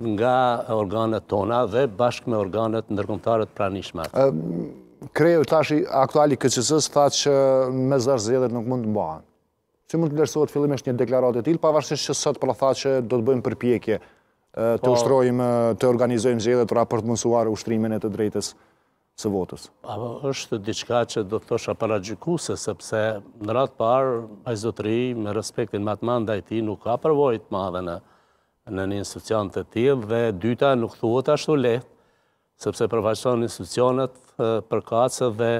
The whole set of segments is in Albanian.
nga organet tona dhe bashkë me organet nërgumtare të pranishma. Kreju tashi aktuali këqësës tha që me zarë zedet nuk mund të mba. Që mund të lërësot fillim është një deklarat e tilë, pa vërshështë që sëtë pra tha që do të bëjmë përpjekje të po. ushtrojmë, të organizojmë zedet pra të mënsuar ushtrimin e të drejtës së votës. Apo është diçka që do të thosha para sepse në ratë parë, a zotëri me respektin matë i ti nuk ka përvojt madhenë në një institucion të tjilë dhe dyta nuk thuhet ashtu lehtë, sepse përfaqëson institucionet për kacë dhe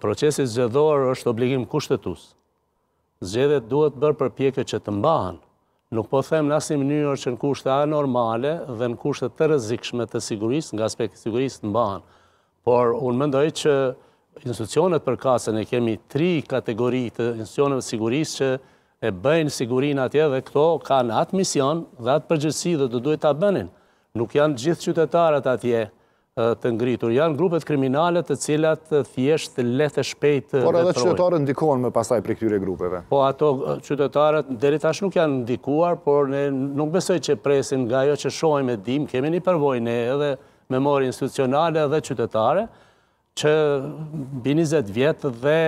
procesit zgjedhor është obligim kushtetus. Zgjedhet duhet bërë për pjekë që të mbahen. Nuk po them në asim njërë që në kushtet anormale dhe në kushtet të rëzikshme të sigurisë, nga aspekt sigurisë të mbahan. Por unë mendoj që institucionet për kacën e kemi tri kategori të institucionet sigurisë që e bëjnë sigurin atje dhe këto kanë atë mision dhe atë përgjësi dhe të duhet të bënin. Nuk janë gjithë qytetarët atje të ngritur, janë grupet kriminalet të cilat thjeshtë lethe shpejt dhe trojnë. Por edhe qytetarët ndikohen me pasaj për këtyre grupeve? Po ato qytetarët, deri tash nuk janë ndikuar, por nuk besoj që presin nga jo që shojnë me dim, kemi një përvojnë edhe me mori institucionale dhe qytetare, që binizet vjetë dhe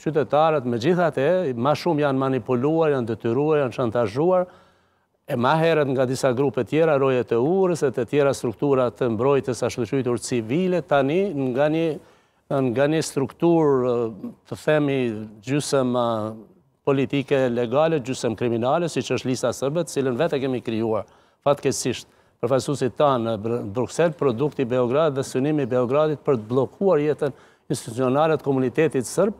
qytetarët me gjithate ma shumë janë manipuluar, janë detyruar, janë shantazhuar, e ma herët nga disa grupe tjera, rojet e urës, e të tjera strukturat të mbrojtës ashtë të qytur civile, tani nga një struktur të themi gjusëm politike legale, gjusëm kriminale, si që është lisa sërbet, cilën vete kemi kryuar fatkesisht përfajsusit ta në Bruxelles, produkti Beograd dhe sënimi Beogradit për të blokuar jetën institucionalet komunitetit sërbë,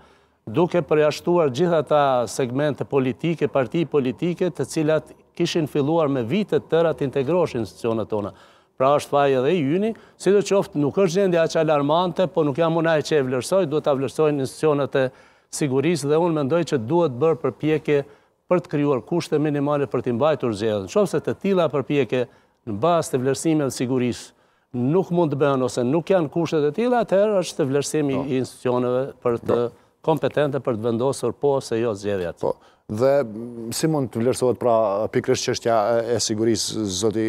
duke përjashtuar gjitha ta segmente politike, parti politike, të cilat kishin filluar me vitet të integrosh institucionet tona. Pra është fajë edhe i juni, si do qoftë nuk është gjendja që alarmante, po nuk jam unaj që e vlerësoj, duhet të vlerësojnë institucionet e sigurisë dhe unë mendoj që duhet bërë përpjekje për të kryuar kushte minimale për të imbajtur zhjelën. Qofë se të tila përpjekje në bas të vlerësime dhe sigurisë nuk mund të bëhen ose nuk janë kushtet e tila, atëherë është të vlerësimi po. i institucionëve për të po. kompetente për të vendosur, po se jo zjedhjat. Po. Dhe si mund të vlerësohet pra pikrështë qështja e sigurisë, zoti